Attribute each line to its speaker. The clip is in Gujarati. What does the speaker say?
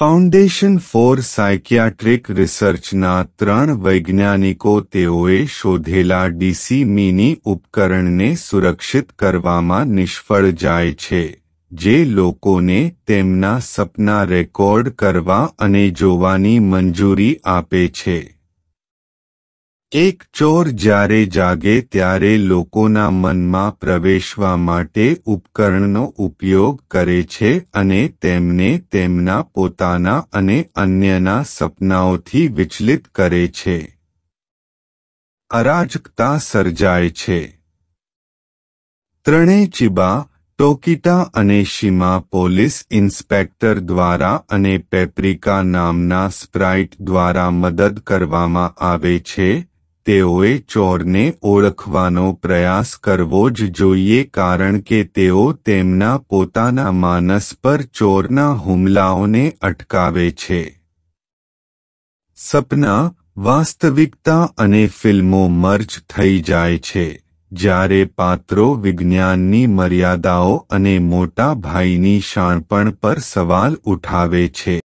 Speaker 1: ફાઉન્ડેશન ફોર સાયકિયાટ્રિક રિસર્ચના ત્રણ વૈજ્ઞાનિકો તેઓએ શોધેલા ડીસી મીની ઉપકરણને સુરક્ષિત કરવામાં નિષ્ફળ જાય છે જે લોકોને તેમના સપના રેકોર્ડ કરવા અને જોવાની મંજૂરી આપે છે એક ચોર જ્યારે જાગે ત્યારે લોકોના મનમાં પ્રવેશવા માટે ઉપકરણનો ઉપયોગ કરે છે અને તેમને તેમના પોતાના અને અન્યના સપનાઓથી વિચલિત કરે છે અરાજકતા સર્જાય છે ત્રણેય ચિબા ટોકીટા અને શીમા પોલીસ ઇન્સ્પેક્ટર દ્વારા અને પેપ્રિકા નામના સ્પ્રાઇટ દ્વારા મદદ કરવામાં આવે છે તેઓએ ચોરને ઓળખવાનો પ્રયાસ કરવો જ જોઈએ કારણ કે તેઓ તેમના પોતાના માનસ પર ચોરના હુમલાઓને અટકાવે છે સપના વાસ્તવિકતા અને ફિલ્મો મર્જ થઈ જાય છે જ્યારે પાત્રો વિજ્ઞાનની મર્યાદાઓ અને મોટા ભાઈની શાણપણ પર સવાલ ઉઠાવે છે